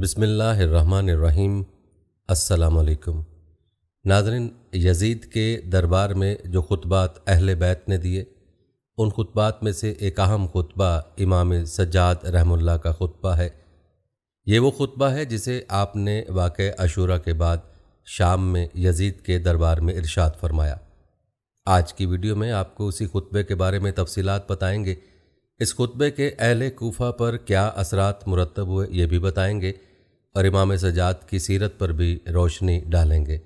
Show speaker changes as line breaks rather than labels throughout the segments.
बिसमीम् अल्लाम नाजरन यजीद के दरबार में जो खुतबात अहल बैत ने दिए उन खुतबात में से एक अहम खुतबा इमाम सज्जाद रहमुल्ला का खुतबा है ये वो खुतबा है जिसे आपने वाक़ अशूरा के बाद शाम में यजीद के दरबार में इरशाद फरमाया आज की वीडियो में आपको उसी खुतबे के बारे में तफसीत बताएँगे इस खुतबे के अहल कोफा पर क्या असरात मुरतब हुए ये भी बताएंगे और इमाम सजाद की सीरत पर भी रोशनी डालेंगे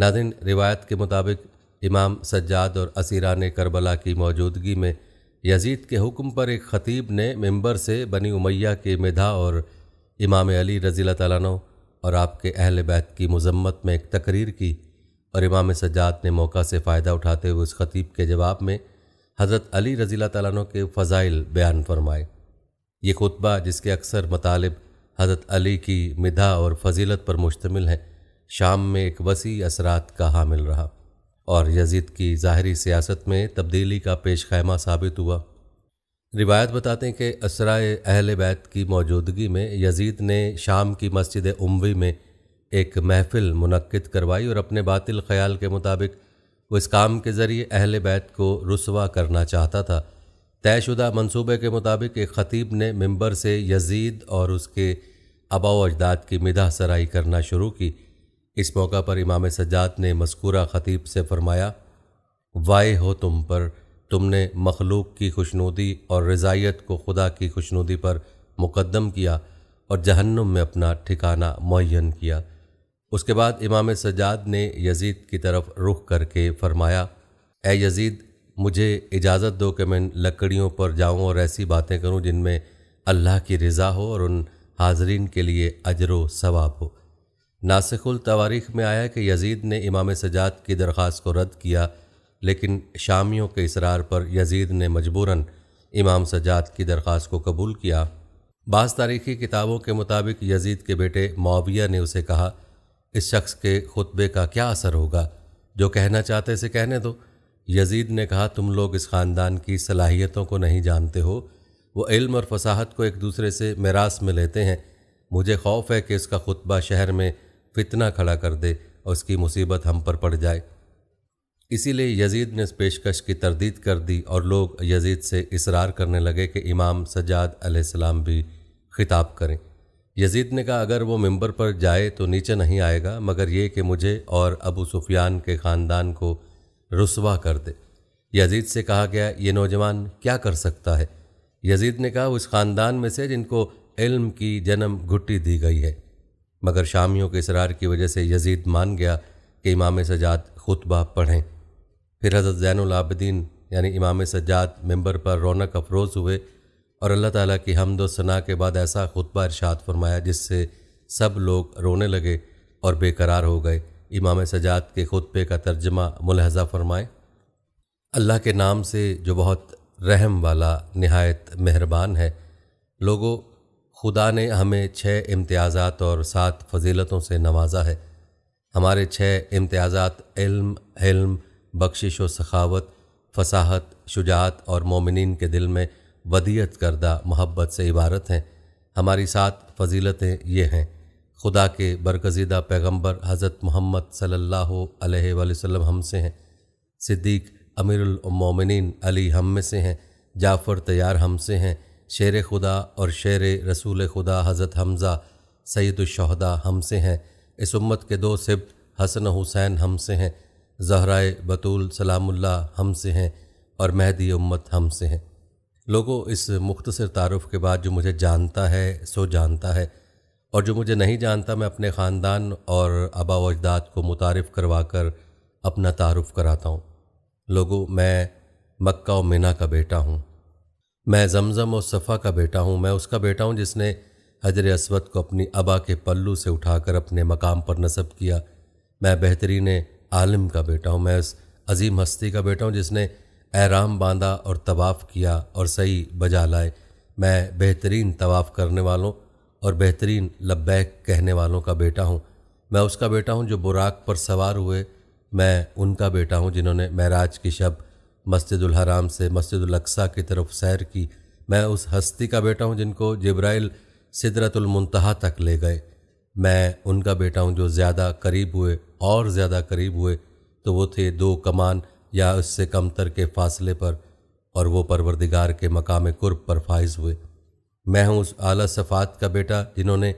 नादिन रिवायत के मुताबिक इमाम सज्जाद और ने करबला की मौजूदगी में यजीद के हुक्म पर एक ख़तीब ने मेंबर से बनी उमैया के मिधा और इमाम अली रजील तैन और आपके अहल बैत की मजम्मत में एक तकरीर की और इमाम सज्जाद ने मौका से फ़ायदा उठाते हुए उस ख़तीब के जवाब में हज़रत अली रजील तैन के फ़ज़ाइल बयान फरमाए ये खुतबा जिसके अक्सर मतालब हज़रत अली की मिधा और फजीलत पर मुश्तमिल है शाम में एक वसी असरात का हामिल रहा और यजीद की ज़ाहरी सियासत में तब्दीली का पेश खैमा साबित हुआ रिवायत बताते हैं कि असराय अहल बैत की मौजूदगी में यजीद ने शाम की मस्जिद उमवी में एक महफिल मुनद करवाई और अपने बातिल ख्याल के मुताबिक वो इस काम के ज़रिए अहल बैत को रसवा करना चाहता था तयशुदा मंसूबे के मुताबिक एक ख़तीब ने मंबर से यजीद और उसके अबाव अजदाद की मिदा सराई करना शुरू की इस मौका पर इमाम सजाद ने मस्कूरा ख़तीब से फरमाया वाय हो तुम पर तुमने मखलूक की खुशनुदी और रज़ाइत को खुदा की खुशनुदी पर मुकदम किया और जहन्नुम में अपना ठिकाना मुन किया उसके बाद इमाम सजाद ने यजीद की तरफ रुख करके फरमाया ए यजीद मुझे इजाज़त दो कि मैं लकड़ियों पर जाऊं और ऐसी बातें करूं जिनमें अल्लाह की रज़ा हो और उन हाजरीन के लिए अजर सवाब हो नासिकुल तवारीख में आया कि यजीद ने इमाम सजात की दरख्वास्त को रद्द किया लेकिन शामियों के इसरार पर यजीद ने मजबूरन इमाम सजात की दरख्वास्त को कबूल किया बाज़ तारीखी किताबों के मुताबिक यजीद के बेटे माविया ने उसे कहा इस शख्स के खुतबे का क्या असर होगा जो कहना चाहते से कहने दो यजीद ने कहा तुम लोग इस ख़ानदान की सलाहियतों को नहीं जानते हो वो इल्म और फसाहत को एक दूसरे से मिरास में लेते हैं मुझे खौफ है कि इसका खुतबा शहर में फितना खड़ा कर दे और उसकी मुसीबत हम पर पड़ जाए इसीलिए यजीद ने इस पेशकश की तरदीद कर दी और लोग यजीद से इसरार करने लगे कि इमाम सजाद अलैहिस्सलाम भी खिताब करें यजीद ने कहा अगर वो मेंबर पर जाए तो नीचे नहीं आएगा मगर ये कि मुझे और अबू सुफियान के ख़ानदान को रुसवा कर दे यजीद से कहा गया ये नौजवान क्या कर सकता है यजीद ने कहा उस ख़ानदान में से जिनको इल्म की जन्म घुट्टी दी गई है मगर शामियों के इसरार की वजह से यजीद मान गया कि इमाम सजाद खुतबा पढ़ें फिर हज़रत अलाब्दीन यानी इमाम सजाद मेंबर पर रौनक अफरोज़ हुए और अल्लाह ताला की हमद सना के बाद ऐसा खुतबा इरशाद फरमाया जिससे सब लोग रोने लगे और बेकरार हो गए इमाम सजाद के खुतबे का तर्जमा मुलहजा फरमाए अल्लाह के नाम से जो बहुत रहम वाला नहायत मेहरबान है लोगों खुदा ने हमें छः इम्तियाज़ात और सात फजीलतों से नवाजा है हमारे छः इम्तियाज़ात इल्म हिल्म बख्शिश व सखावत फसाहत शुजात और मोमिन के दिल में वदियत करदा मोहब्बत से इबारत हैं हमारी सात फजीलतें ये हैं खुदा के बरगजीदा पैगंबर हज़रत मोहम्मद सल्लल्लाहु अलैहि वसल्लम हम से हैं सिद्दीक़ अमीरमिन अली हम में से हैं जाफ़र तैयार हम से हैं शेर खुदा और शेर रसूल खुदा हज़रत हमज़ा सैदुलशहदा हम से हैं इस उम्मत के दो सिब्त हसन हुसैन हम से हैं जहराए बतूल सलामुल्ला हम से हैं और महदी उम्मत हम से हैं लोगों इस मुख्तसर तारफ़ के बाद जो मुझे जानता है सो जानता है और जो मुझे नहीं जानता मैं अपने ख़ानदान और आबा अजदाद को मुतारफ़ करवा कर अपना तारफ़ कराता हूँ लोगों मैं मक्का और मीना का बेटा हूँ मैं जमज़म और सफ़ा का बेटा हूँ मैं उसका बेटा हूँ जिसने हजर असवद को अपनी अबा के पल्लू से उठाकर अपने मकाम पर नसब किया मैं बेहतरीन आलम का बेटा हूँ मैं उस अजीम हस्ती का बेटा हूँ जिसने एराम बांधा और तवाफ़ किया और सही बजा लाए मैं बेहतरीन तवाफ़ करने वालों और बेहतरीन लब्बैक कहने वालों का बेटा हूँ मैं उसका बेटा हूँ जो बुराक पर सवार हुए मैं उनका बेटा हूँ जिन्होंने महराज की शब मस्जिदुल हराम से मस्जिदुल अक्सा की तरफ सैर की मैं उस हस्ती का बेटा हूँ जिनको जब्राइल सिदरतुल तक ले गए मैं उनका बेटा हूँ जो ज़्यादा करीब हुए और ज़्यादा करीब हुए तो वो थे दो कमान या उससे कमतर के फासले पर और वो परवरदिगार के मकाम कुर्ब पर फाइज हुए मैं हूँ उस आला सफ़ात का बेटा जिन्होंने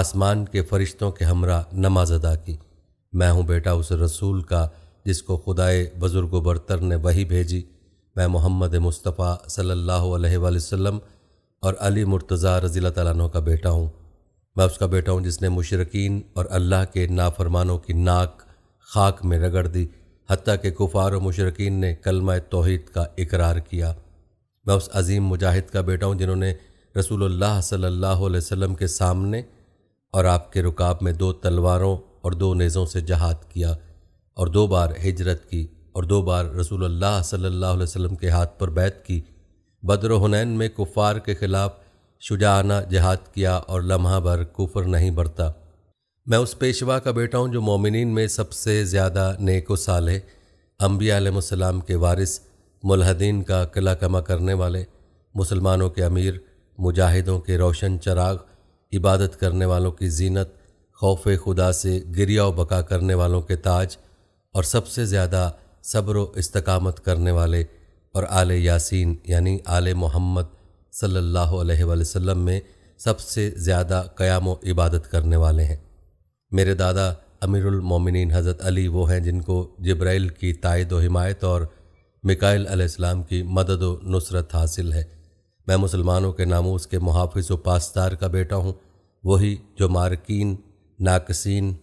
आसमान के फरिश्तों के हमरा नमाज अदा की मैं हूँ बेटा उस रसूल का जिसको खुदाए बुज़ुर्ग बरतर ने वही भेजी मैं मोहम्मद मुस्तफ़ा सल्लल्लाहु अलैहि वसल्लम और अली मुर्तज़ा रज़ी तैन का बेटा हूँ मैं उसका बेटा हूँ जिसने मुशरकिन और अल्लाह के नाफरमानों की नाक खाक में रगड़ दी हती के कुफार और मुशरकिन ने कलमा तोहद का इकरार किया मैं उस अजीम मुजाहिद का बेटा हूँ जिन्होंने रसूलुल्लाह सल्लल्लाहु अलैहि वसल्लम के सामने और आपके रुकाब में दो तलवारों और दो नेज़ों से जहाद किया और दो बार हिजरत की और दो बार रसूलुल्लाह सल्लल्लाहु अलैहि वसल्लम के हाथ पर बैत की बदर हुनैन में कुफ़ार के ख़िलाफ़ शुजाना जहाद किया और लम्हा भर कुफर नहीं बरता मैं उस पेशवा का बेटा हूँ जो मोमिन में सबसे ज़्यादा व नेको साले अम्बियाम के वारिस मुलहदीन का किला कमा करने वाले मुसलमानों के अमीर मुजाहिदों के रोशन चराग इबादत करने वालों की जीनत खौफ खुदा से गिरिया बका करने वालों के ताज और सबसे ज़्यादा सब्र इस्तकामत करने वाले और आल यासीन यानी आल मोहम्मद सल्लल्लाहु अलैहि वसल्लम में सबसे ज़्यादा क़याम इबादत करने वाले हैं मेरे दादा अमीरमिन हज़रत अली वो हैं जिनको जब्राइल की तायद व हिमायत और मिकाइल अलैहिस्सलाम की मदद व नुसरत हासिल है मैं मुसलमानों के नामों के मुहाफ़ व पासदार का बेटा हूँ वही जो मारकिन नाकसिन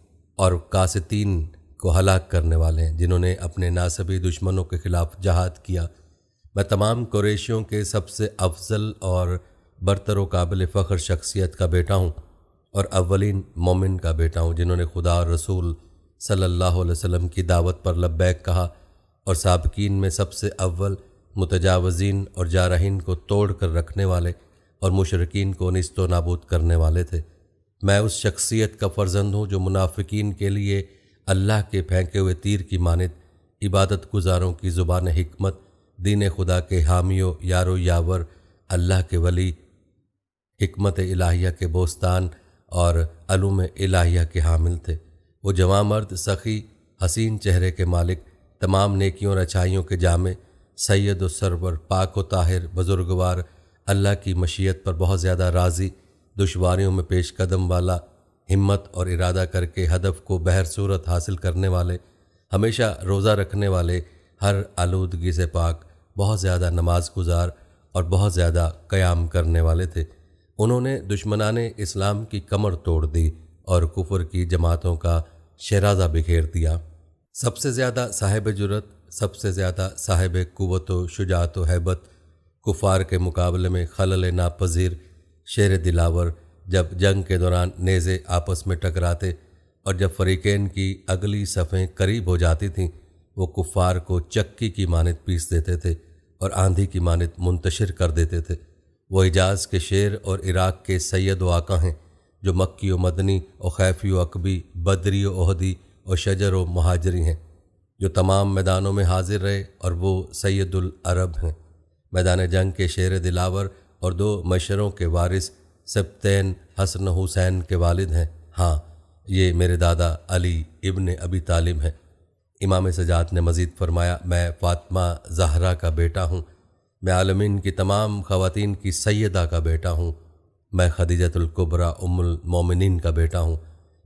और कासतीन को हलाक करने वाले हैं जिन्होंने अपने नासबी दुश्मनों के खिलाफ जहाद किया मैं तमाम कुरेशियों के सबसे अफजल और बरतर काबिल फ़ख्र शख्सियत का बेटा हूँ और अवलिन मोमिन का बेटा हूँ जिन्होंने खुदा और रसूल सल्लल्लाहु अलैहि वसल्लम की दावत पर लब्बैक कहा और सबकिन में सबसे अव्वल मुतजावजीन और जारहीन को तोड़ कर रखने वाले और मुशरकिन को नस्त व नाबूद करने वाले थे मैं उस शख्सियत का फर्जंद हूँ जो मुनाफिकीन के लिए अल्लाह के फेंके हुए तिर की मानद इबादत गुजारों की ज़ुबान हमत दीन खुदा के हामियों यारो यावर अल्लाह के वली हमत इलाहिया के बोस्तान और अलूम इलाहिया के हामिल थे वो जवा मर्द सखी हसीन चेहरे के मालिक तमाम नेकियों और अच्छाइयों के जामे सैद सरवर पाक व ताहिर बुजुर्गवार अल्लाह की मशीयत पर बहुत ज़्यादा राज़ी दुशवारियों में पेश कदम वाला हिम्मत और इरादा करके हदफ को बहर सूरत हासिल करने वाले हमेशा रोज़ा रखने वाले हर आलूदगी से पाक बहुत ज़्यादा नमाज गुजार और बहुत ज़्यादा क़याम करने वाले थे उन्होंने ने इस्लाम की कमर तोड़ दी और कुफर की जमातों का शराजा बिखेर दिया सबसे ज़्यादा साहिब जुरत सबसे ज़्यादा साहिब कुत शुजात हैबत कुफार के मुकाबले में खलल नापजीर शेर दिलावर जब जंग के दौरान नेज़े आपस में टकराते और जब फरीकैन की अगली सफ़ें करीब हो जाती थीं वो कुफार को चक्की की मानत पीस देते थे और आंधी की मानत मुंतशर कर देते थे वो एजाज़ के शेर और इराक़ के सैद व आका हैं जो मक्की व मदनी और खैफी व अकबी बदरी वहदी और शजर व महाजरी हैं जो तमाम मैदानों में हाजिर रहे और वो सैदुल अरब हैं मैदान जंग के शेर दिलावर और दो मशरों के वारिस सप्तैन हसन हुसैन के वालिद हैं हाँ ये मेरे दादा अली इब्न अबी तालिब हैं इमाम सजात ने मज़ीद फरमाया मैं फ़ातमा जहरा का बेटा हूँ मैं आलमिन की तमाम खवतिन की सैदा का बेटा हूँ मैं खदीजतुल्कुबरा उमुल मोमिन का बेटा हूँ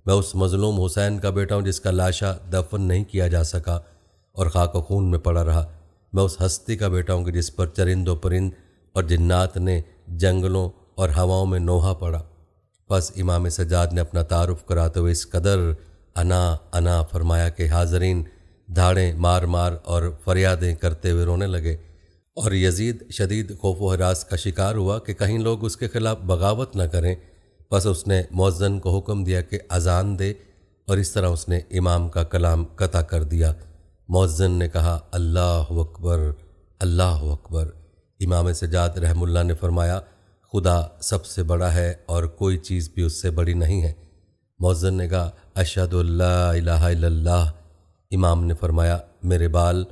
मैं उस मजलूम हुसैन का बेटा हूँ जिसका लाशा दफन नहीं किया जा सका और खाक खून में पड़ा रहा मैं उस हस्ती का बेटा हूँ कि जिस पर चरिंदो परिंद और जिन्नात ने जंगलों और हवाओं में नोहा पड़ा बस इमाम सजाद ने अपना तारुफ कराते हुए इस कदर अना अना फरमाया कि हाजरीन धाड़ें मार मार और फरियादें करते हुए रोने लगे और यजीद शदीद खौफ हरास का शिकार हुआ कि कहीं लोग उसके खिलाफ बगावत न करें बस उसने मौजन को हुक्म दिया कि अजान दे और इस तरह उसने इमाम का कलाम कता कर दिया मौजन ने कहा अल्लाह अकबर अल्लाह अकबर इमाम सजाद रहमुल्ला ने फरमाया खुदा सबसे बड़ा है और कोई चीज़ भी उससे बड़ी नहीं है मौजन ने कहा अशद अल्लाह इमाम ने फरमाया मेरे बाल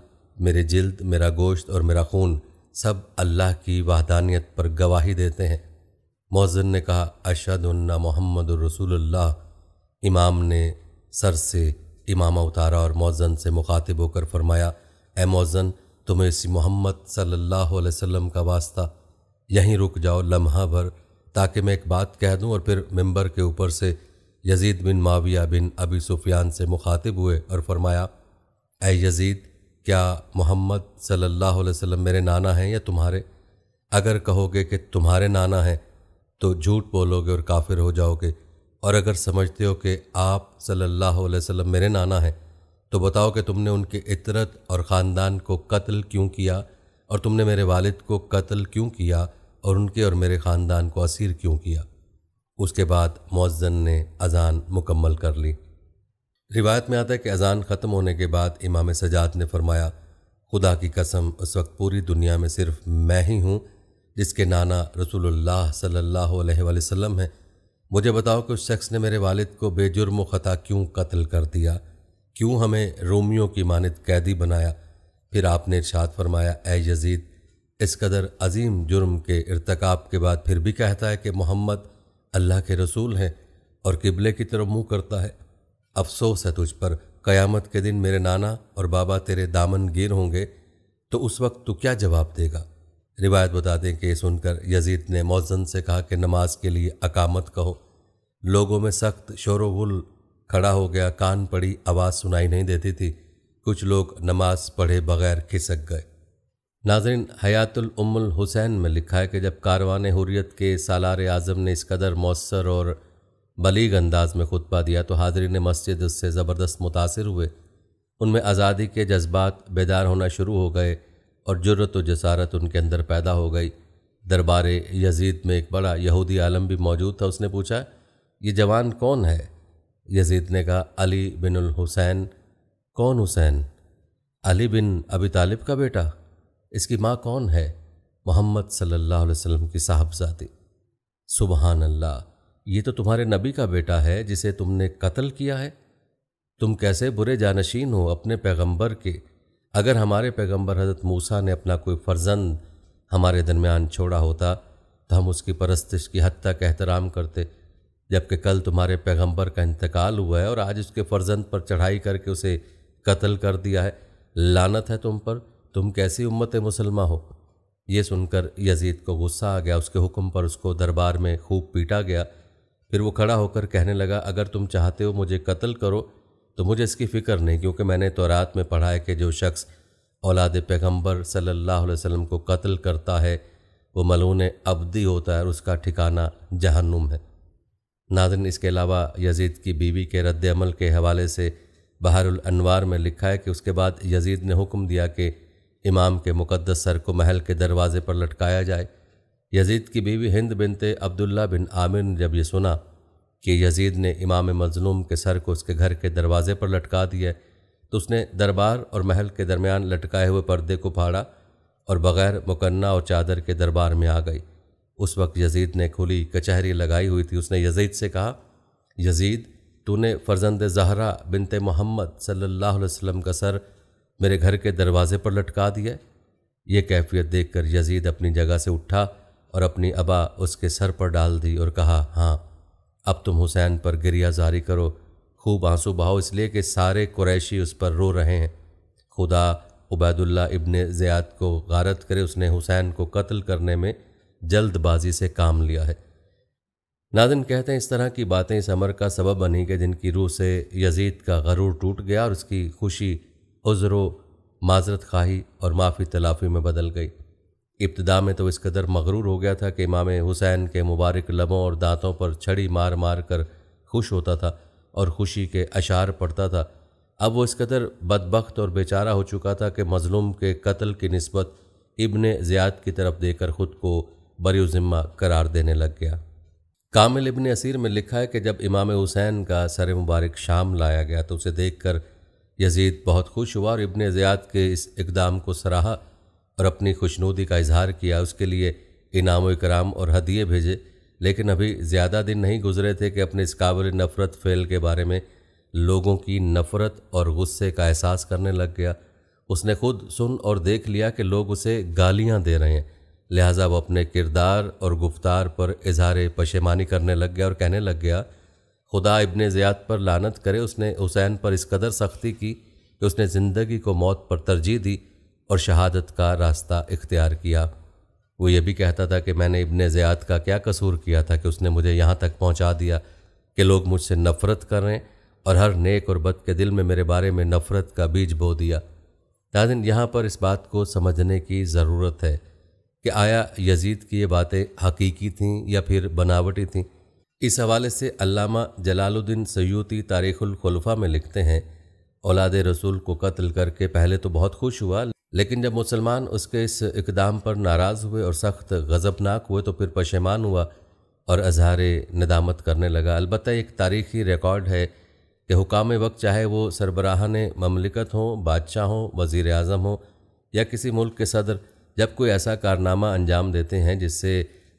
मेरे जिल्द मेरा गोश्त और मेरा खून सब अल्लाह की वाहदानियत पर गवाही देते हैं मौजन ने कहा उन्ना मोहम्मद रसूलुल्लाह इमाम ने सर से इमामा उतारा और मौजन से मुखातिब होकर फरमाया ए मौजन तुम्हें इसी मोहम्मद सल्लल्लाहु अलैहि वसल्लम का वास्ता यहीं रुक जाओ लम्हा भर ताकि मैं एक बात कह दूं और फिर मेंबर के ऊपर से यजीद बिन माविया बिन अबी सुफियान से मुखातिब हुए और फरमाया ए यजीद क्या मोहम्मद सल्लल्लाहु अलैहि वसल्लम मेरे नाना हैं या तुम्हारे अगर कहोगे कि तुम्हारे नाना हैं तो झूठ बोलोगे और काफिर हो जाओगे और अगर समझते हो कि आप सल्लल्लाहु अलैहि वसल्लम मेरे नाना हैं तो बताओ कि तुमने उनके इतरत और ख़ानदान को कत्ल क्यों किया और तुमने मेरे वालिद को कत्ल क्यों किया और उनके और मेरे ख़ानदान को असीर क्यों किया उसके बाद मौजन ने अजान मुकम्मल कर ली रिवायत में आता है कि अजान ख़त्म होने के बाद इमाम सजाद ने फरमाया खुदा की कसम उस वक्त पूरी दुनिया में सिर्फ मैं ही हूँ जिसके नाना रसूलुल्लाह सल्लल्लाहु अलैहि वसल्लम हैं मुझे बताओ कि उस शख्स ने मेरे वालिद को बेजुर्म ख़ता क्यों कत्ल कर दिया क्यों हमें रोमियों की मानद कैदी बनाया फिर आपने इरशाद फरमाया ए यजीद इस कदर अजीम जुर्म के irतकाब के बाद फिर भी कहता है कि मोहम्मद अल्लाह के रसूल हैं और किबले की तरफ मुँह करता है अफसोस है तुझ पर क़यामत के दिन मेरे नाना और बाबा तेरे दामन गिर होंगे तो उस वक्त तू क्या जवाब देगा रिवायत बता दें कि सुनकर यजीद ने मौजन से कहा कि नमाज के लिए अकामत कहो लोगों में सख्त वुल खड़ा हो गया कान पड़ी आवाज़ सुनाई नहीं देती थी कुछ लोग नमाज पढ़े बगैर खिसक गए नाजरीन हयातुल उम्मुल हुसैन में लिखा है कि जब कारवान हुरियत के सालार आज़म ने इस कदर मौसर और बलीग अंदाज में खुतबा दिया तो हाजरीन मस्जिद उससे ज़बरदस्त मुतासर हुए उनमें आज़ादी के जज्बात बेदार होना शुरू हो गए और ज़ुरत व जसारत उनके अंदर पैदा हो गई दरबार यजीद में एक बड़ा यहूदी आलम भी मौजूद था उसने पूछा ये जवान कौन है यजीद ने कहा अली बिन हुसैन कौन हुसैन अली बिन अबी तालिब का बेटा इसकी माँ कौन है मोहम्मद सल्लल्लाहु अलैहि वसल्लम की साहबजादी सुबहान अल्लाह ये तो तुम्हारे नबी का बेटा है जिसे तुमने कत्ल किया है तुम कैसे बुरे जानशीन हो अपने पैगंबर के अगर हमारे पैगंबर हजरत मूसा ने अपना कोई फ़र्जंद हमारे दरमियान छोड़ा होता तो हम उसकी परस्तिश की हद तक एहतराम करते जबकि कल तुम्हारे पैगंबर का इंतकाल हुआ है और आज उसके फ़र्जंद पर चढ़ाई करके उसे कत्ल कर दिया है लानत है तुम पर तुम कैसी उम्मत मुसलमा हो ये सुनकर यजीद को गुस्सा आ गया उसके हुक्म पर उसको दरबार में खूब पीटा गया फिर वो खड़ा होकर कहने लगा अगर तुम चाहते हो मुझे कत्ल करो तो मुझे इसकी फ़िक्र नहीं क्योंकि मैंने तो रात में पढ़ा है कि जो शख्स औलाद पैगम्बर सल्ला वसम को कत्ल करता है वो मलून अबदी होता है और उसका ठिकाना जहन्नुम है नाजन इसके अलावा यजीद की बीवी के रद्दमल के हवाले से बहरुलनवार में लिखा है कि उसके बाद यजीद ने हुक्म दिया कि इमाम के मुकदस सर को महल के दरवाजे पर लटकाया जाए यजीद की बीवी हिंद बिनते अब्दुल्ला बिन आमिर ने जब यह सुना कि यजीद ने इमाम मजलूम के सर को उसके घर के दरवाजे पर लटका दिया तो उसने दरबार और महल के दरमियान लटकाए हुए पर्दे को फाड़ा और बग़ैर मुकन्ना और चादर के दरबार में आ गई उस वक्त यजीद ने खुली कचहरी लगाई हुई थी उसने यजीद से कहा यजीद तूने फर्जंद जहरा बिनते मोहम्मद सल्ला वसम का सर मेरे घर के दरवाजे पर लटका दिया ये कैफियत देखकर यजीद अपनी जगह से उठा और अपनी अबा उसके सर पर डाल दी और कहा हाँ अब तुम हुसैन पर गिरिया जारी करो खूब आंसू बहाओ इसलिए कि सारे कुरैशी उस पर रो रहे हैं खुदा उबैदुल्ला इब्न ज़ियाद को गारत करे उसने हुसैन को कत्ल करने में जल्दबाजी से काम लिया है नादिन कहते हैं इस तरह की बातें इस अमर का सबब बनी कि जिनकी रूह से यजीद का गरूर टूट गया और उसकी खुशी उज़रों माजरत खाही और माफ़ी तलाफ़ी में बदल गई इब्तदा में तो इस कदर मगरूर हो गया था कि इमाम हुसैन के मुबारक लबों और दांतों पर छड़ी मार मार कर खुश होता था और खुशी के अशार पड़ता था अब वो इस कदर बदबخت और बेचारा हो चुका था कि मज़लूम के कत्ल की नस्बत इबन ज़ियाद की तरफ देकर ख़ुद को ज़िम्मा करार देने लग गया कामिल इबन असीर में लिखा है कि जब इमाम हुसैन का सर मुबारक शाम लाया गया तो उसे देख कर यजीद बहुत खुश हुआ और इबन ज़ियाद के इस इकदाम को सराहा और अपनी खुशनूदी का इजहार किया उसके लिए इनाम कराम और हदिये भेजे लेकिन अभी ज़्यादा दिन नहीं गुजरे थे कि अपने इस काबिल नफ़रत फ़ैल के बारे में लोगों की नफ़रत और गुस्से का एहसास करने लग गया उसने खुद सुन और देख लिया कि लोग उसे गालियाँ दे रहे हैं लिहाजा वो अपने किरदार और गुफ्तार पर इजहार पशेमानी करने लग गया और कहने लग गया खुदा इबन ज़ियाद पर लानत करे उसने हुसैन पर इस कदर सख्ती की कि उसने ज़िंदगी को मौत पर तरजीह दी और शहादत का रास्ता इख्तियार किया वो ये भी कहता था कि मैंने इब्ने ज़ियाद का क्या कसूर किया था कि उसने मुझे यहाँ तक पहुँचा दिया कि लोग मुझसे नफ़रत कर रहे हैं और हर नेक और बद के दिल में मेरे बारे में नफ़रत का बीज बो दिया नाजिन यहाँ पर इस बात को समझने की ज़रूरत है कि आया यजीद की ये बातें हकीकी थीं या फिर बनावटी थीं इस हवाले से अल्लामा जलालुद्दीन सयूती तारीख़ुलखलफा में लिखते हैं औलाद रसूल को कत्ल करके पहले तो बहुत खुश हुआ लेकिन जब मुसलमान उसके इस इकदाम पर नाराज़ हुए और सख्त गज़बनाक हुए तो फिर पशेमान हुआ और अजहार नदामत करने लगा अलबत् एक तारीखी रिकॉर्ड है कि हुकाम वक्त चाहे वो सरबराह ने ममलिकत हों बादशाह हों वज़ी अजम हों या किसी मुल्क के सदर जब कोई ऐसा कारनामा अंजाम देते हैं जिससे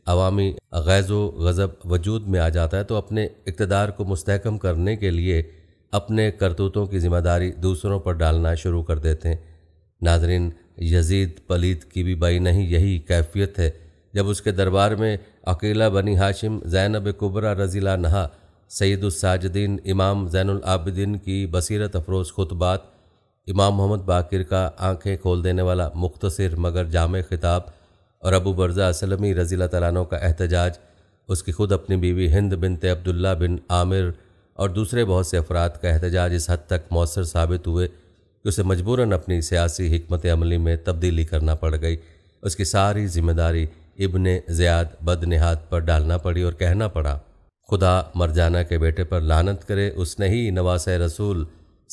अवामी गैज़ गज़ब वजूद में आ जाता है तो अपने इकतदार को मस्तकम करने के लिए अपने करतूतों की ज़िम्मेदारी दूसरों पर डालना शुरू कर देते हैं नाजरीन यजीद पलीत की भी बई नहीं यही कैफियत है जब उसके दरबार में अकेला बनी हाशिम जैनब कुबरा रजीला नहा सैदुलसाजदीन इमाम आबिदीन की बसीरत अफरोज़ खुतबात इमाम मोहम्मद बाकिर का आंखें खोल देने वाला मुख्तसर मगर जाम खिताब और अबू बर्जा असलमी रजीला तलानों का एहतजाज उसकी खुद अपनी बीवी हिंद बिनते अब्दुल्ला बिन आमिर और दूसरे बहुत से अफराद का एहतजाज इस हद तक मौसर साबित हुए कि उसे मजबूरन अपनी सियासी हमत अमली में तब्दीली करना पड़ गई उसकी सारी जिम्मेदारी इबन ज़ियाद बदनहात पर डालना पड़ी और कहना पड़ा खुदा मरजाना के बेटे पर लानत करे उसने ही नवास रसूल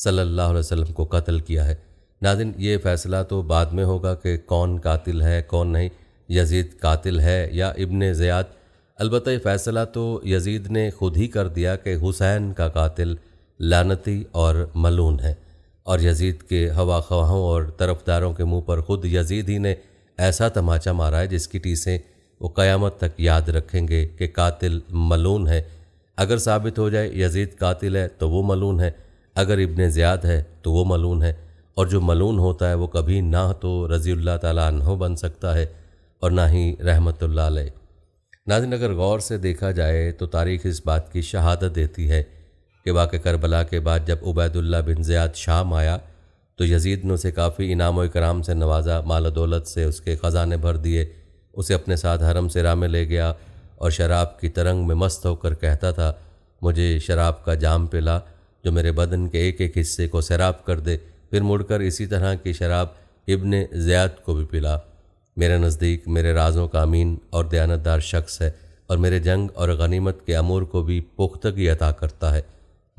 सल्ला अलैहि को कत्ल किया है नादिन ये फैसला तो बाद में होगा कि कौन कातिल है कौन नहीं यजीद कातिल है या इबन ज़ियाद अलबत् फ़ैसला तो यजीद ने खुद ही कर दिया कि हुसैन का कातिल लानती और मलून है और यजीद के हवा खवाहों और तरफदारों के मुंह पर खुद यजीद ही ने ऐसा तमाचा मारा है जिसकी टीसें वो क़यामत तक याद रखेंगे कि कातिल मलून है अगर साबित हो जाए यजीद कातिल है तो वो मलून है अगर इब्न ज़ियाद है तो वो मलून है और जो मलून होता है वो कभी ना तो रज़ी ताला बन सकता है और ना ही रहमत नाजिन अगर गौर से देखा जाए तो तारीख इस बात की शहादत देती है कि वाक़ करबला के बाद जब उबैदुल्ला बिन ज़ियाद शाम आया तो यजीद ने उसे काफ़ी इनाम व कराम से नवाजा माल दौलत से उसके ख़जाने भर दिए उसे अपने साथ हरम से रामे ले गया और शराब की तरंग में मस्त होकर कहता था मुझे शराब का जाम पिला जो मेरे बदन के एक एक हिस्से को सैराब कर दे फिर मुड़कर इसी तरह की शराब इब्न ज़ियाद को भी पिला मेरे नज़दीक मेरे राजों का अमीन और दयानतदार शख्स है और मेरे जंग और गनीमत के अमूर को भी पुख्तगी अता करता है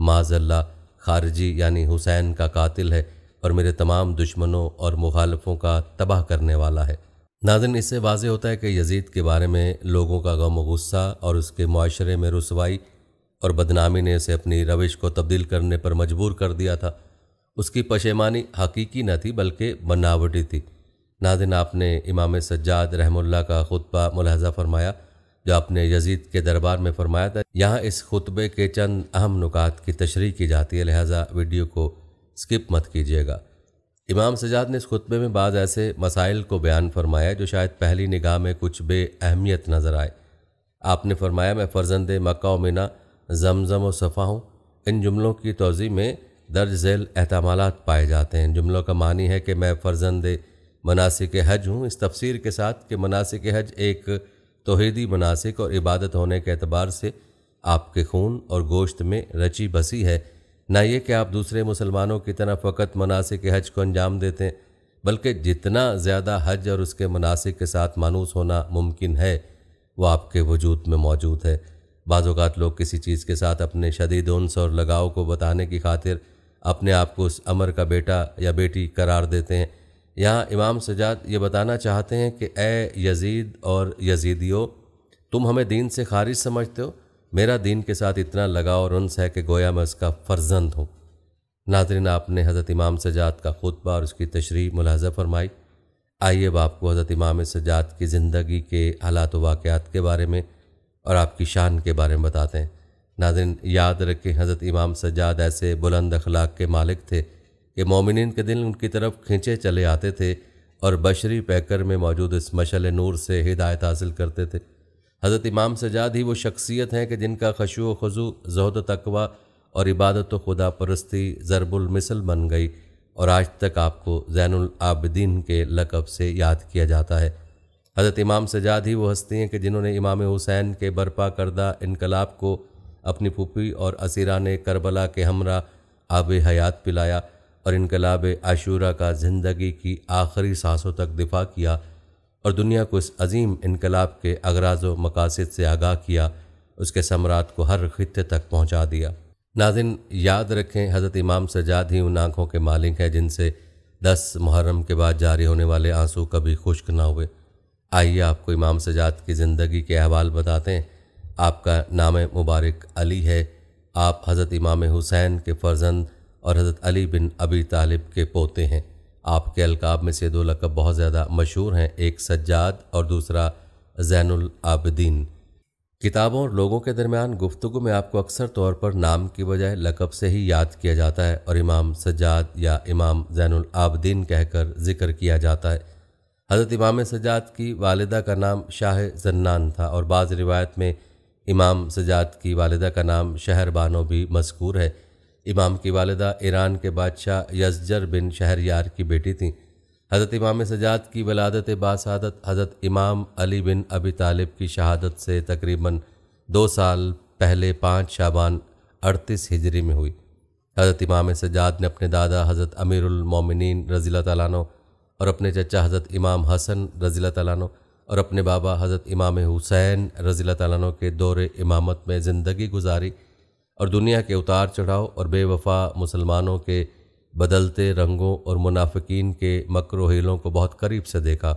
माजल्ला खारजी यानी हुसैन का कातिल है और मेरे तमाम दुश्मनों और मुखालफों का तबाह करने वाला है नाजन इससे वाज होता है कि यजीद के बारे में लोगों का गम गुस्सा और उसके माशरे में रसवाई और बदनामी ने उसे अपनी रविश को तब्दील करने पर मजबूर कर दिया था उसकी पशेमानी हकीकी न थी बल्कि बनावटी थी नादिन आपने इमाम सज्जाद रहमुल्ला का खुतबा मुलहजा फरमाया जो आपने यजीद के दरबार में फरमाया था यहाँ इस खुतबे के चंद अहम नुकात की तशरी की जाती है लिहाजा वीडियो को स्किप मत कीजिएगा इमाम सजाद ने इस खुतबे में बाज़ ऐसे मसाइल को बयान फरमाया जो शायद पहली निगाह में कुछ बेअहमियत नज़र आए आपने फरमाया मैं फ़र्जंद मक्का मीना जमजम व सफ़ा हूँ इन जुमलों की तोज़ी में दर्ज झेल अहतमाल पाए जाते हैं जुमलों का मानी है कि मैं फ़र्जंद मनासिक हज हूँ इस तफसीर के साथ कि मनासिक हज एक तोहेदी मनासिक और इबादत होने के अतबार से आपके खून और गोश्त में रची बसी है ना ये कि आप दूसरे मुसलमानों की तरह फ़कत मनासिक हज को अंजाम देते हैं बल्कि जितना ज़्यादा हज और उसके मनासिक के साथ मानूस होना मुमकिन है वह आपके वजूद में मौजूद है बाज़ात लोग किसी चीज़ के साथ अपने शदीद उनस और लगाव को बताने की खातिर अपने आप को उस अमर का बेटा या बेटी करार देते हैं यहाँ इमाम सजाद ये बताना चाहते हैं कि ए यजीद और यजीदियो तुम हमें दीन से खारिज समझते हो मेरा दीन के साथ इतना लगाव और उनस है कि गोया मैं उसका फर्जंद हूँ नाजरीन आपने हज़रत इमाम सजाद का खुतबा और उसकी तशरी मुलाजा फरमाई आइए अब आपको हज़रत इमाम सजाद की ज़िंदगी के हालात वाक़ात के बारे में और आपकी शान के बारे में बताते हैं नाजरन याद रखें हज़रत इमाम सजाद ऐसे बुलंद अखलाक के मालिक थे कि मोमिन के दिल उनकी तरफ खींचे चले आते थे और बशरी पैकर में मौजूद इस मशल नूर से हिदायत हासिल करते थे हज़रत इमाम सजाद ही वो शख्सियत हैं कि जिनका खशु खजू जहद तकवा और इबादत खुदा परस्ती ज़रबुलमिसल बन गई और आज तक आपको ज़ैन आबदीन के लकब से याद किया जाता है हज़रत इमाम सजाद ही वो हस्ती हैं कि जिन्होंने इमाम हुसैन के बर्पा करदा इनकलाब को अपनी पुपी और असीरा ने करबला के हमरा आब हयात पिलाया और इनकलाब आशूरा का ज़िंदगी की आखिरी सांसों तक दिफा किया और दुनिया को इस अजीम इनकलाब के अगराज व मकासद से आगाह किया उसके सम्राट को हर खत्े तक पहुँचा दिया नाजिन याद रखें हज़रत इमाम सजाद ही उन आँखों के मालिक हैं जिनसे दस मुहर्रम के बाद जारी होने वाले आंसू कभी खुश्क ना हुए आइए आपको इमाम सजाद की ज़िंदगी के अहवाल बताते हैं आपका नाम मुबारक अली है आप हज़रत इमाम हुसैन के फर्जंद और हज़रत अली बिन अबी तालिब के पोते हैं आपके अलकाब में से दो लकब बहुत ज़्यादा मशहूर हैं एक सज्जाद और दूसरा जैनुल आबदीन किताबों और लोगों के दरमियान गुफ्तु में आपको अक्सर तौर पर नाम की बजाय लकब से ही याद किया जाता है और इमाम सज्जाद या इमाम जैनुल आबदीन कहकर जिक्र किया जाता है हज़रत इमाम सजाद की वालदा का नाम शाह जन्नान था और बाज़ रिवायत में इमाम सजाद की वालदा का नाम शहर बानो भी मशहूर है इमाम की वालदा ईरान के बादशाह यजर बिन शहरयार की बेटी थी हज़रत इमाम सजाद की वलादत बासादत हज़रत इमाम अली बिन अबी तालिब की शहादत से तकरीबन दो साल पहले पाँच शाबान अड़तीस हिजरी में हुई हज़रत इमाम सजाद ने अपने दादा हज़रत अमीरमिन रजील तैनों और अपने चचा हज़रत इमाम हसन रज़ी तैनो और अपने बाबा हज़रत इमाम हुसैन रजील तैनों के दौरे इमामत में ज़िंदगी गुजारी और दुनिया के उतार चढ़ाव और बेवफा मुसलमानों के बदलते रंगों और मुनाफिकीन के मकर हीलों को बहुत करीब से देखा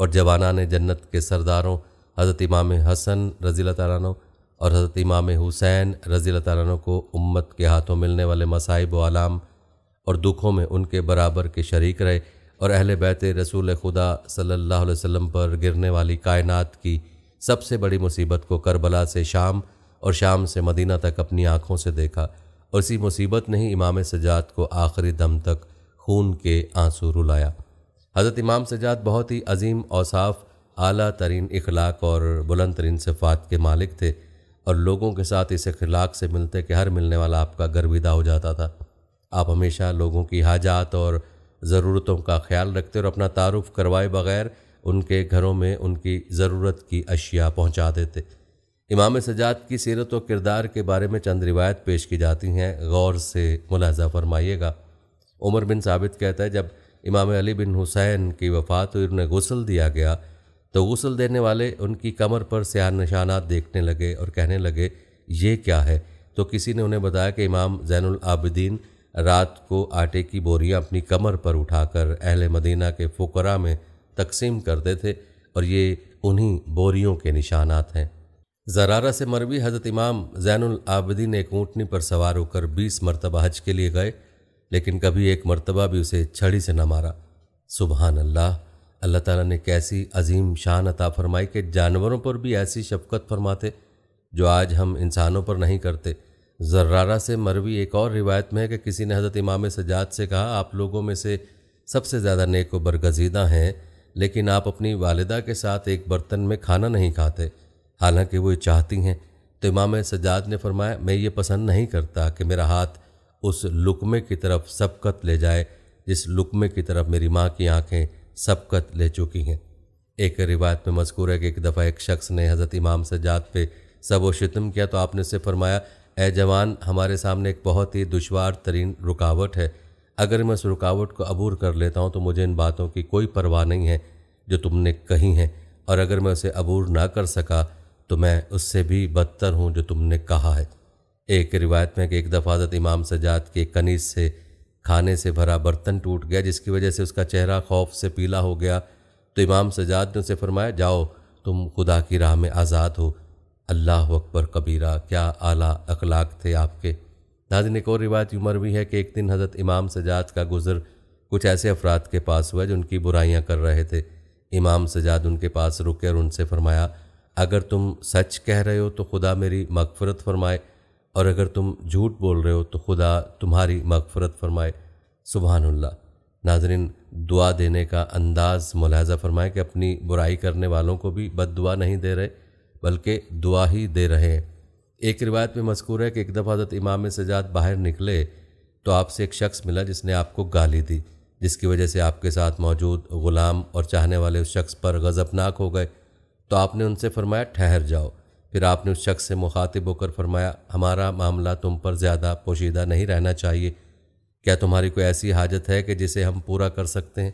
और जवाना ने जन्नत के सरदारों हज़रत इमाम हसन रज़ी तारानों और हज़रत इमाम हुसैन रज़ी तारानों को उम्मत के हाथों मिलने वाले मसाइब आलाम और दुखों में उनके बराबर के शरीक रहे और अहल बैत रसूल खुदा सल्लल्लाहु अलैहि वसल्लम पर गिरने वाली कायनात की सबसे बड़ी मुसीबत को करबला से शाम और शाम से मदीना तक अपनी आँखों से देखा और इसी मुसीबत ने ही इमाम सजात को आखिरी दम तक खून के आंसू रुलाया हज़रत इमाम सजात बहुत ही अजीम औसाफ आला तरीन इखलाक और बुलंद तरीन सफ़ात के मालिक थे और लोगों के साथ इस अखलाक से मिलते कि हर मिलने वाला आपका गर्विदा हो जाता था आप हमेशा लोगों की हाजात और ज़रूरतों का ख्याल रखते और अपना तारुफ करवाए बगैर उनके घरों में उनकी ज़रूरत की अशिया पहुँचा देते इमाम सजाद की सीरत और किरदार के बारे में चंद रिवायत पेश की जाती हैं गौर से मुलाजा फरमाइएगा उमर बिन साबित कहता है जब इमाम अली बिन हुसैन की वफ़ात हुई उन्हें गसल दिया गया तो गसल देने वाले उनकी कमर पर स्याह निशाना देखने लगे और कहने लगे ये क्या है तो किसी ने उन्हें बताया कि इमाम जैनुल आबिदीन रात को आटे की बोरियां अपनी कमर पर उठाकर अहल मदीना के फ़करा में तकसीम करते थे और ये उन्हीं बोरियों के निशानात हैं जरारा से मरवी हजरत इमाम जैनुल आबदीन एक ऊँटनी पर सवार होकर बीस मरतबा हज के लिए गए लेकिन कभी एक मरतबा भी उसे छड़ी से न मारा सुबहान अल्लाह अल्लाह ताला ने कैसी अजीम शान अता फरमाई कि जानवरों पर भी ऐसी शफकत फरमाते जो आज हम इंसानों पर नहीं करते जर्रारा से मरवी एक और रिवायत में है कि किसी ने हज़रत इमाम सजाद से कहा आप लोगों में से सबसे ज़्यादा नेक व बरगजीदा हैं लेकिन आप अपनी वालदा के साथ एक बर्तन में खाना नहीं खाते हालांकि वो चाहती हैं तो इमाम सजाद ने फरमाया मैं ये पसंद नहीं करता कि मेरा हाथ उस लुकमे की तरफ सबकत ले जाए जिस लुकमे की तरफ मेरी माँ की आंखें सबकत ले चुकी हैं एक रिवायत में मजकूर है कि एक दफ़ा एक शख्स ने हज़रत इमाम सजाद पे सब वितम किया तो आपने उससे फरमाया ए जवान हमारे सामने एक बहुत ही दुशवार तरीन रुकावट है अगर मैं उस रुकावट को अबूर कर लेता हूँ तो मुझे इन बातों की कोई परवाह नहीं है जो तुमने कही हैं और अगर मैं उसे अबूर ना कर सका तो मैं उससे भी बदतर हूँ जो तुमने कहा है एक रिवायत में कि एक दफ़ा हजरत इमाम सजाद के कनीज से खाने से भरा बर्तन टूट गया जिसकी वजह से उसका चेहरा खौफ से पीला हो गया तो इमाम सजाद ने उसे फरमाया जाओ तुम खुदा की राह में आज़ाद हो अल्लाह अकबर कबीरा क्या आला अखलाक थे आपके नाजिन एक और रिवायत उम्र भी है कि एक दिन हज़रत इमाम सजाद का गुज़र कुछ ऐसे अफराद के पास हुआ जो उनकी बुराइयाँ कर रहे थे इमाम सजाद उनके पास रुके और उनसे फरमाया अगर तुम सच कह रहे हो तो खुदा मेरी मगफरत फरमाए और अगर तुम झूठ बोल रहे हो तो खुदा तुम्हारी मगफरत फरमाए सुबहानल्ला नाजरीन दुआ देने का अंदाज़ मुलाजा फरमाए कि अपनी बुराई करने वालों को भी बद दुआ नहीं दे रहे बल्कि दुआ ही दे रहे हैं एक रिवायत में मजकूर है कि एक दफ़ा हज़रत इमाम सजात बाहर निकले तो आपसे एक शख्स मिला जिसने आपको गाली दी जिसकी वजह से आपके साथ मौजूद ग़ुलाम और चाहने वाले उस शख्स पर गज़बनाक हो गए तो आपने उनसे फरमाया ठहर जाओ फिर आपने उस शख्स से मुखातिब होकर फरमाया हमारा मामला तुम पर ज़्यादा पोशीदा नहीं रहना चाहिए क्या तुम्हारी कोई ऐसी हाजत है कि जिसे हम पूरा कर सकते हैं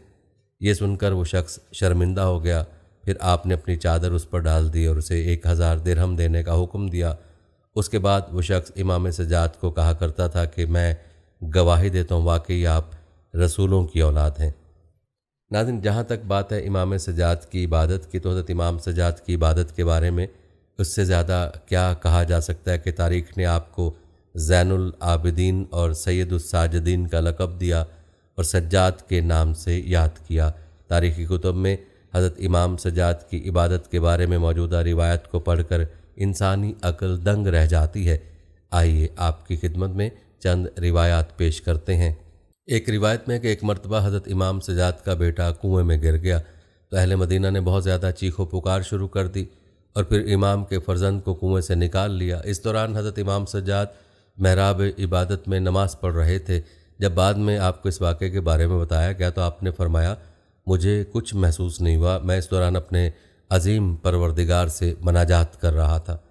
ये सुनकर वो शख्स शर्मिंदा हो गया फिर आपने अपनी चादर उस पर डाल दी और उसे एक हज़ार दिरहम देने का हुक्म दिया उसके बाद वो शख्स इमाम सजात को कहा करता था कि मैं गवाही देता हूँ वाकई आप रसूलों की औलाद हैं नाजिन जहाँ तक बात है इमाम सजात की इबादत की तो हज़रत इमाम सजात की इबादत के बारे में उससे ज़्यादा क्या कहा जा सकता है कि तारीख़ ने आपको जैनुल आबिदीन और सैदुलसाजदीन का लकब दिया और सज्जात के नाम से याद किया तारीख़ी कुतुब में हज़रत इमाम सजात की इबादत के बारे में मौजूदा रिवायत को पढ़कर इंसानी अकल दंग रह जाती है आइए आपकी खिदमत में चंद रिवायात पेश करते हैं एक रिवायत में कि एक मरतबा हज़रत इमाम सजाद का बेटा कुएं में गिर गया तो अहल मदीना ने बहुत ज़्यादा चीखों पुकार शुरू कर दी और फिर इमाम के फर्जंद को कुएं से निकाल लिया इस दौरान हज़रत इमाम सजाद महराब इबादत में नमाज़ पढ़ रहे थे जब बाद में आपको इस वाक़े के बारे में बताया गया तो आपने फरमाया मुझे कुछ महसूस नहीं हुआ मैं इस दौरान अपने अजीम परवरदिगार से मनाजात कर रहा था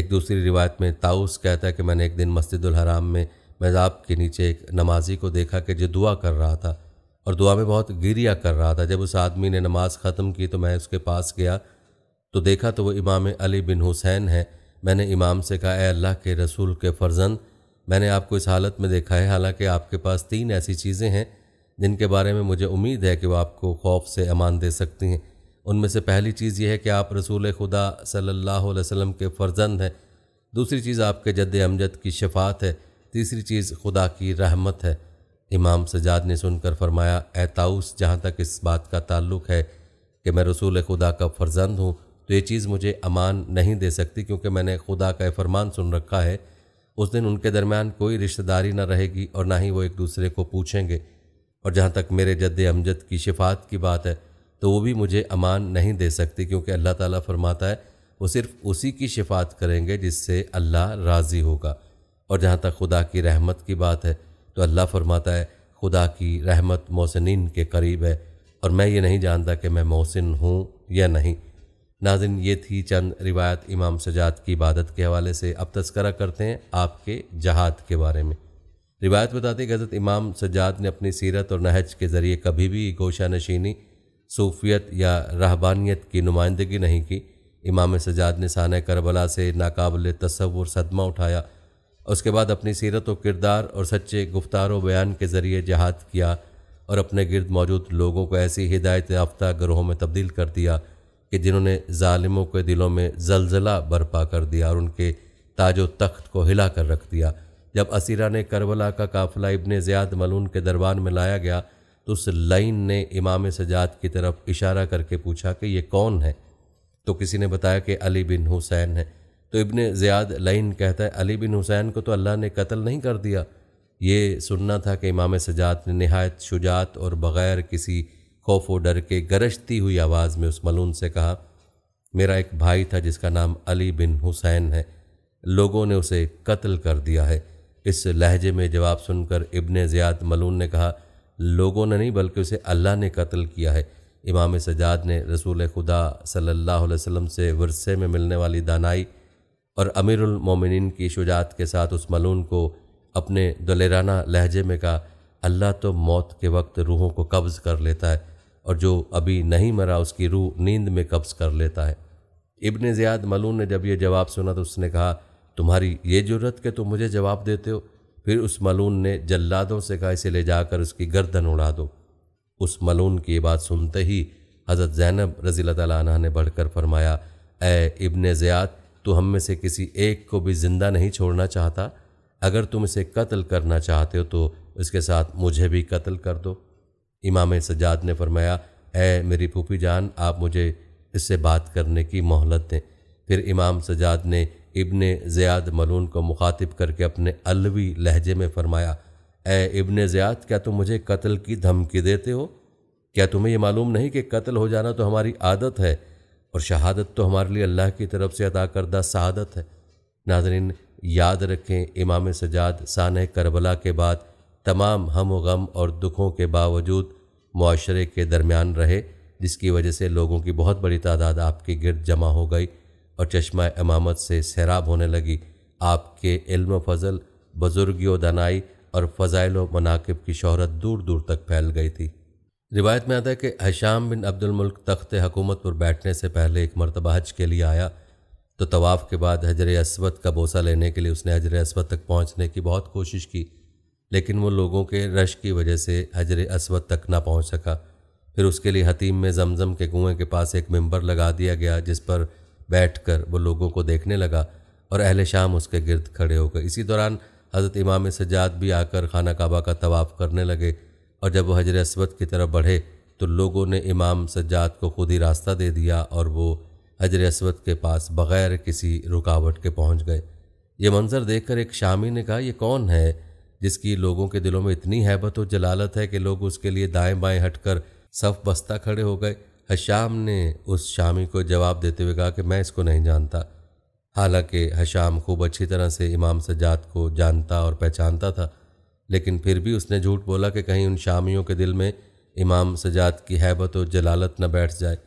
एक दूसरी रिवायत में ताउस कहता है कि मैंने एक दिन मस्जिद हराम में मेज़ाब के नीचे एक नमाजी को देखा कि जो दुआ कर रहा था और दुआ में बहुत गिरिया कर रहा था जब उस आदमी ने नमाज ख़त्म की तो मैं उसके पास गया तो देखा तो वो इमाम अली बिन हुसैन हैं मैंने इमाम से कहा ए अल्लाह के रसूल के फ़र्जंद मैंने आपको इस हालत में देखा है हालांकि आपके पास तीन ऐसी चीज़ें हैं जिनके बारे में मुझे उम्मीद है कि वो आपको खौफ से अमान दे सकती हैं उनमें से पहली चीज़ यह है कि आप रसूल खुदा सल्लल्लाहु अलैहि वसल्लम के फ़र्जंद हैं दूसरी चीज़ आपके जद अमजद की शफात है तीसरी चीज़ खुदा की रहमत है इमाम सजाद ने सुनकर फरमाया एताउस जहाँ तक इस बात का ताल्लुक है कि मैं रसूल खुदा का फर्जंद हूँ तो ये चीज़ मुझे अमान नहीं दे सकती क्योंकि मैंने खुदा का फरमान सुन रखा है उस दिन उनके दरमियान कोई रिश्तेदारी ना रहेगी और ना ही वो एक दूसरे को पूछेंगे और जहाँ तक मेरे जद अमजद की शिफात की बात है तो वो भी मुझे अमान नहीं दे सकती क्योंकि अल्लाह ताला फरमाता है वो सिर्फ़ उसी की शिफात करेंगे जिससे अल्लाह राज़ी होगा और जहाँ तक खुदा की रहमत की बात है तो अल्लाह फरमाता है खुदा की रहमत मोहसिन के करीब है और मैं ये नहीं जानता कि मैं मोहसिन हूँ या नहीं नाजिन ये थी चंद रिवायत इमाम सजात की इबादत के हवाले से अब तस्करा करते हैं आपके जहाद के बारे में रिवायत बताती है इमाम सजाद ने अपनी सीरत और नहज के ज़रिए कभी भी गोशा नशीनी सूफियत या रहबानियत की नुमाइंदगी नहीं की इमाम सजाद ने सान करबला से नाकबल तस्वुर सदमा उठाया उसके बाद अपनी सीरत व किरदार और सच्चे गुफ्तार व बयान के ज़रिए जहाद किया और अपने गिरद मौजूद लोगों को ऐसी हिदायत याफ्ता ग्रोहों में तब्दील कर दिया कि जिन्होंने ालिमों के दिलों में जलजला बर्पा कर दिया और उनके ताजो तख्त को हिला कर रख दिया जब असीरा ने करबला का काफिला इबन ज़ियाद मलून के दरबार में लाया गया तो उस लाइन ने इमाम सजाद की तरफ इशारा करके पूछा कि ये कौन है तो किसी ने बताया कि अली बिन हुसैन है तो इबन ज़ियाद लाइन कहता है अली बिन हुसैन को तो अल्लाह ने कत्ल नहीं कर दिया ये सुनना था कि इमाम सजात ने नहायत शुजात और बग़ैर किसी खौफ व डर के गरजती हुई आवाज़ में उस मलून से कहा मेरा एक भाई था जिसका नाम अली बिन हुसैन है लोगों ने उसे कत्ल कर दिया है इस लहजे में जवाब सुनकर इबन ज़ियाद मलून ने कहा लोगों ने नहीं बल्कि उसे अल्लाह ने कत्ल किया है इमाम सजाद ने रसूल खुदा सल्ला वसम से वरसे में मिलने वाली दानाई और अमीरुल मोमिनीन की शुजात के साथ उस मलून को अपने दलेराना लहजे में कहा अल्लाह तो मौत के वक्त रूहों को कब्ज़ कर लेता है और जो अभी नहीं मरा उसकी रूह नींद में कब्ज़ कर लेता है इब्ने ज़ियाद मलून ने जब यह जवाब सुना तो उसने कहा तुम्हारी ये जरूरत के तुम मुझे जवाब देते हो फिर उस मलून ने जल्लादों से कहा इसे ले जाकर उसकी गर्दन उड़ा दो उस मलून की ये बात सुनते ही हज़रत जैनब रज़ी तला ने बढ़कर फरमाया ए इब्ने ज़ियाद तू हम में से किसी एक को भी जिंदा नहीं छोड़ना चाहता अगर तुम इसे कत्ल करना चाहते हो तो इसके साथ मुझे भी कत्ल कर दो इमाम सजाद ने फरमाया ऐ मेरी फूफी जान आप मुझे इससे बात करने की मोहलत दें फिर इमाम सजाद ने इबन ज़ियाद मलून को मुखातिब करके अपने अलवी लहजे में फरमाया ऐ इबन ज़ियाद क्या तुम मुझे कत्ल की धमकी देते हो क्या तुम्हें यह मालूम नहीं कि कत्ल हो जाना तो हमारी आदत है और शहादत तो हमारे लिए अल्लाह की तरफ से अदा करदा शहादत है नाजरीन याद रखें इमाम सजाद सान करबला के बाद तमाम हम गम और दुखों के बावजूद माशरे के दरमियान रहे जिसकी वजह से लोगों की बहुत बड़ी तादाद आपके गिरद जमा हो गई और चश्मा इमामत से सैराब होने लगी आपके इल्म फजल बुजुर्गी दनाई और फ़ज़ाइल व मनाकब की शहरत दूर दूर तक फैल गई थी रिवायत में आता है कि हशाम बिन अब्दुल मुल्क तख्त हकूमत पर बैठने से पहले एक मरतबा हज के लिए आया तो तवाफ़ के बाद हजर असवद का बोसा लेने के लिए उसने हजर असवद तक पहुंचने की बहुत कोशिश की लेकिन वो लोगों के रश की वजह से हजर असवद तक ना पहुंच सका फिर उसके लिए हतीम में जमजम के कुएं के पास एक मेंबर लगा दिया गया जिस पर कर वो लोगों को देखने लगा और अहल शाम उसके गिरद खड़े हो गए इसी दौरान हज़रत इमाम सजाद भी आकर खाना काबा का तवाफ़ करने लगे और जब वह हजर असवद की तरफ बढ़े तो लोगों ने इमाम सज्जाद को खुद ही रास्ता दे दिया और वो हजर असवद के पास बग़ैर किसी रुकावट के पहुंच गए ये मंज़र देखकर एक शामी ने कहा यह कौन है जिसकी लोगों के दिलों में इतनी हैबत और जलालत है कि लोग उसके लिए दाएं बाएं हटकर सफ बस्ता खड़े हो गए हशाम ने उस शामी को जवाब देते हुए कहा कि मैं इसको नहीं जानता हालांकि हशाम खूब अच्छी तरह से इमाम सजात को जानता और पहचानता था लेकिन फिर भी उसने झूठ बोला कि कहीं उन शामियों के दिल में इमाम सजाद की हैबत और जलालत न बैठ जाए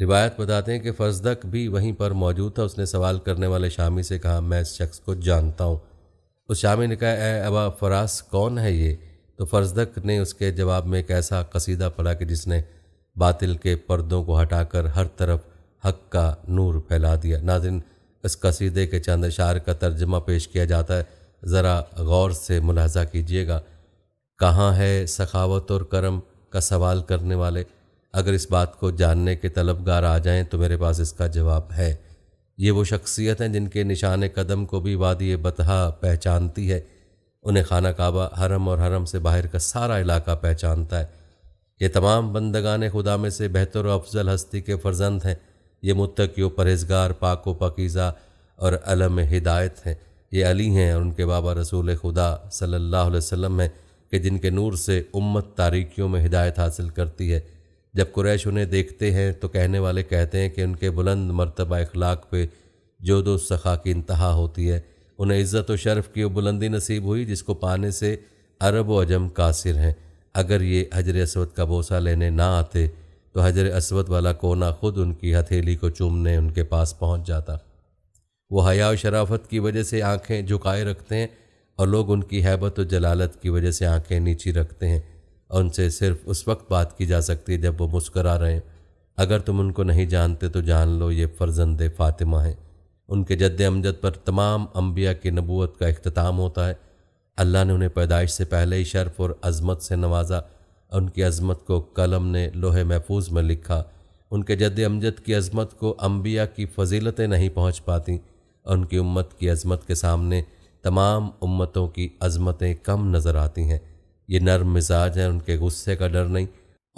रिवायत बताते हैं कि फजदक भी वहीं पर मौजूद था उसने सवाल करने वाले शामी से कहा मैं इस शख्स को जानता हूँ उस शामी ने कहा ए अबा फरास कौन है ये तो फ़र्जदक ने उसके जवाब में एक ऐसा कसीदा पढ़ा कि जिसने बातिल के पर्दों को हटाकर हर तरफ हक का नूर फैला दिया नाजिन इस कसीदे के चंद अशार का तर्जमा पेश किया जाता है ज़रा गौर से मुलाजा कीजिएगा कहाँ है सखावत और करम का सवाल करने वाले अगर इस बात को जानने के तलबगार आ जाएं तो मेरे पास इसका जवाब है ये वो शख्सियत हैं जिनके निशान कदम को भी वादी बतहा पहचानती है उन्हें खाना काबा हरम और हरम से बाहर का सारा इलाका पहचानता है ये तमाम बंदगाने खुदा में से बेहतर और अफजल हस्ती के फर्जंद हैं ये मुतकी परहेजगार पाको पकीज़ा और अलम हिदायत हैं ये अली हैं और उनके बाबा रसूल खुदा सल्लल्लाहु अलैहि वसल्लम हैं कि जिनके नूर से उम्मत तारीकियों में हिदायत हासिल करती है जब कुरैश उन्हें देखते हैं तो कहने वाले कहते हैं कि उनके बुलंद मरतबा अखलाक पे जो दो सखा की इंतहा होती है उन्हें इज़्ज़त व शर्फ़ की बुलंदी नसीब हुई जिसको पाने से अरब व अजम कासिर हैं अगर ये हजर असवद का बोसा लेने ना आते तो हजर असवद वाला कोना ख़ुद उनकी हथेली को चूमने उनके पास पहुँच जाता वो हया शराफत की वजह से आंखें झुकाए रखते हैं और लोग उनकी हैबत और जलालत की वजह से आंखें नीची रखते हैं और उनसे सिर्फ उस वक्त बात की जा सकती है जब वो मुस्करा रहे हैं अगर तुम उनको नहीं जानते तो जान लो ये फ़र्जंद फ़ातिमा हैं उनके जद अमजद पर तमाम अम्बिया की नबूत का अख्ताम होता है अल्लाह ने उन्हें पैदाइश से पहले ही शर्फ और अज़मत से नवाजा उनकी अज़मत को कलम ने लोहे महफूज में लिखा उनके जद अमजद की अज़मत को अम्बिया की फजीलतें नहीं पहुँच पाती और उनकी उम्मत की अजमत के सामने तमाम उम्मतों की अजमतें कम नज़र आती हैं ये नर्म मिजाज हैं उनके गुस्से का डर नहीं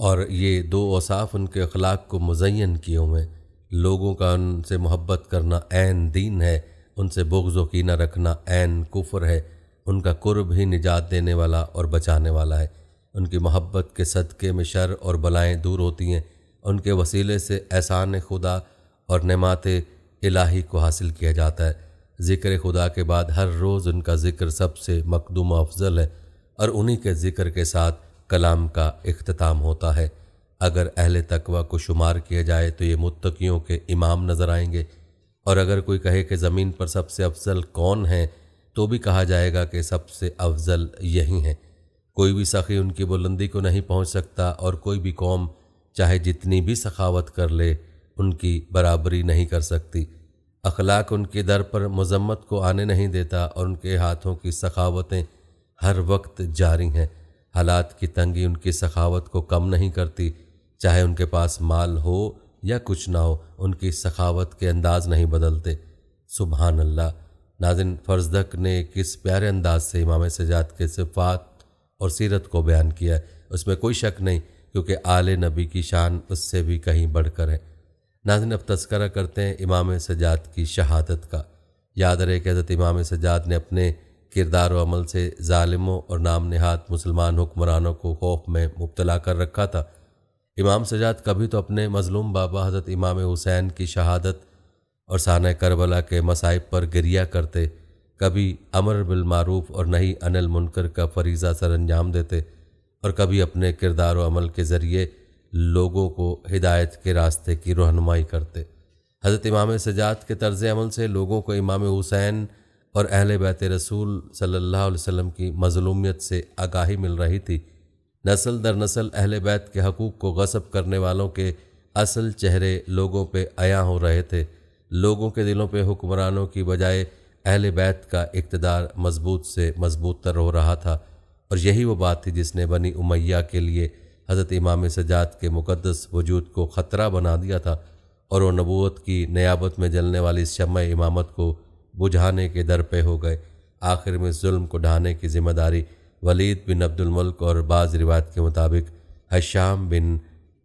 और ये दो असाफ उनके अखलाक को मुजैन किए हुए हैं लोगों का उनसे मोहब्बत करना ऐन दीन है उनसे बुग्ज़ कीना रखना ऐन कुफर है उनका कुर्ब ही निजात देने वाला और बचाने वाला है उनकी मोहब्बत के सदक़े में शर और बलाएँ दूर होती हैं उनके वसीले से एहसान खुदा और नमात इलाही को हासिल किया जाता है ज़िक्र खुदा के बाद हर रोज़ उनका ज़िक्र सबसे मकदूम अफजल है और उन्हीं के ज़िक्र के साथ कलाम का अख्ताम होता है अगर अहल तकवा को शुमार किया जाए तो ये मुतकीयों के इमाम नज़र आएंगे और अगर कोई कहे कि ज़मीन पर सबसे अफजल कौन है तो भी कहा जाएगा कि सबसे अफजल यही हैं कोई भी सखी उनकी बुलंदी को नहीं पहुंच सकता और कोई भी कौम चाहे जितनी भी सखावत कर ले उनकी बराबरी नहीं कर सकती अखलाक उनके दर पर मजम्मत को आने नहीं देता और उनके हाथों की सखावतें हर वक्त जारी हैं हालात की तंगी उनकी सखावत को कम नहीं करती चाहे उनके पास माल हो या कुछ ना हो उनकी सखावत के अंदाज नहीं बदलते सुबहान अल्लाह नाजिन फ़र्जदक ने किस प्यारे अंदाज से इमाम सजात के सिफात और सीरत को बयान किया उसमें कोई शक नहीं क्योंकि आल नबी की शान उससे भी कहीं बढ़कर है नाजिन अब तस्करा करते हैं इमाम सजाद की शहादत का याद रहे कि हज़रत इमाम सजाद ने अपने किरदार अमल से ालिमों और नाम नहात मुसलमान हुक्मरानों को खौफ में मुबतला कर रखा था इमाम सजाद कभी तो अपने मज़लूम बाबा हज़रत इमाम हुसैन की शहादत और सान करबला के मसाइब पर गिरिया करते कभी अमर बिलमारूफ और नहीं अनिल मुनकर का फरीज़ा सर अंजाम देते और कभी अपने किरदार अमल के ज़रिए लोगों को हिदायत के रास्ते की रहनुमाई करते हज़रत इमाम सजात के तर्ज अमल से लोगों को इमाम हुसैन और अहल बैत रसूल सल्ला वसम की मजलूमियत से आगाही मिल रही थी नसल दर नसल अहल बैत के हकूक़ को गसब करने वालों के असल चेहरे लोगों पर आया हो रहे थे लोगों के दिलों पर हुक्मरानों की बजाय अहल बैत का इकतदार मजबूत से मजबूत तर हो रहा था और यही वो बात थी जिसने बनी उमैया के लिए हज़रत इमाम सजात के मुक़दस वजूद को ख़तरा बना दिया था और वह नबूत की नयाबत में जलने वाली शम इमामत को बुझाने के दर पे हो गए आखिर में जुल्म को ढाने की जिम्मेदारी वलीद बिन अब्दुलमल्क और बाज़ रिवायत के मुताबिक हशाम बिन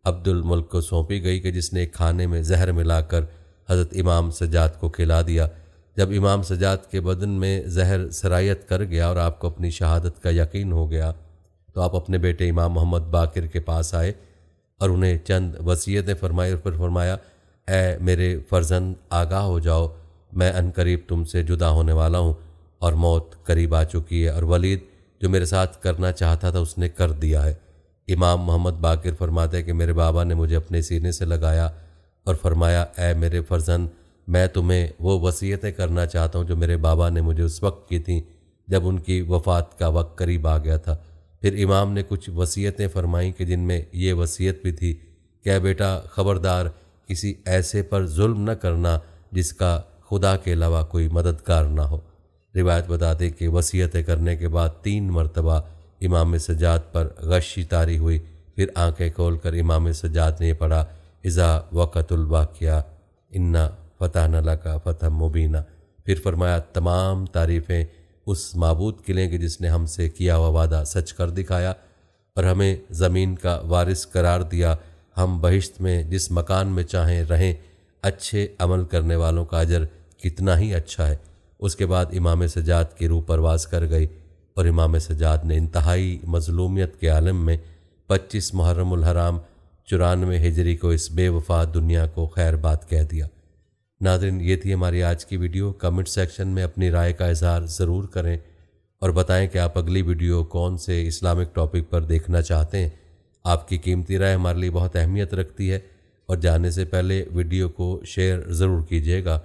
अब्दुलमल्क को सौंपी गई कि जिसने खाने में जहर मिलाकर हज़रत इमाम सजात को खिला दिया जब इमाम सजात के बदन में जहर सरायत कर गया और आपको अपनी शहादत का यकीन हो गया तो आप अपने बेटे इमाम मोहम्मद बाकिर के पास आए और उन्हें चंद वसीयतें फरमाई और फिर फरमाया ऐ मेरे फ़र्जन आगाह हो जाओ मैं अनकरीब तुमसे जुदा होने वाला हूँ और मौत करीब आ चुकी है और वलीद जो मेरे साथ करना चाहता था उसने कर दिया है इमाम मोहम्मद बाकिर फरमाते कि मेरे बाबा ने मुझे अपने सीने से लगाया और फरमाया ऐ मेरे फ़र्जन मैं तुम्हें वो वसीयतें करना चाहता हूँ जो मेरे बाबा ने मुझे उस वक्त की थी जब उनकी वफात का वक्त करीब आ गया था फिर इमाम ने कुछ वसीयतें फरमाईं कि जिनमें ये वसीयत भी थी क्या बेटा ख़बरदार किसी ऐसे पर जुल्म न करना जिसका खुदा के अलावा कोई मददगार ना हो रिवायत बता दें कि वसीयतें करने के बाद तीन मरतबा इमाम सजाद पर गशी तारी हुई फिर आंखें खोल कर इमाम सजाद ने पढ़ा इज़ा वक़तुलवाक़िया इन्ना फ़तह नला का फ़तह मुबीना फिर फरमाया तमाम तारीफ़ें उस मबूद के लेंगे जिसने हमसे किया हुआ वादा सच कर दिखाया और हमें ज़मीन का वारिस करार दिया हम बहिश्त में जिस मकान में चाहें रहें अच्छे अमल करने वालों का अजर कितना ही अच्छा है उसके बाद इमाम सजाद की रूप परवास कर गई और इमाम सजाद ने इंतहाई मजलूमियत के आलम में पच्चीस मुहर्रम हराम चुरानवे हिजरी को इस बेवफा दुनिया को खैर बात कह दिया नादरीन ये थी हमारी आज की वीडियो कमेंट सेक्शन में अपनी राय का इजहार ज़रूर करें और बताएं कि आप अगली वीडियो कौन से इस्लामिक टॉपिक पर देखना चाहते हैं आपकी कीमती राय हमारे लिए बहुत अहमियत रखती है और जाने से पहले वीडियो को शेयर ज़रूर कीजिएगा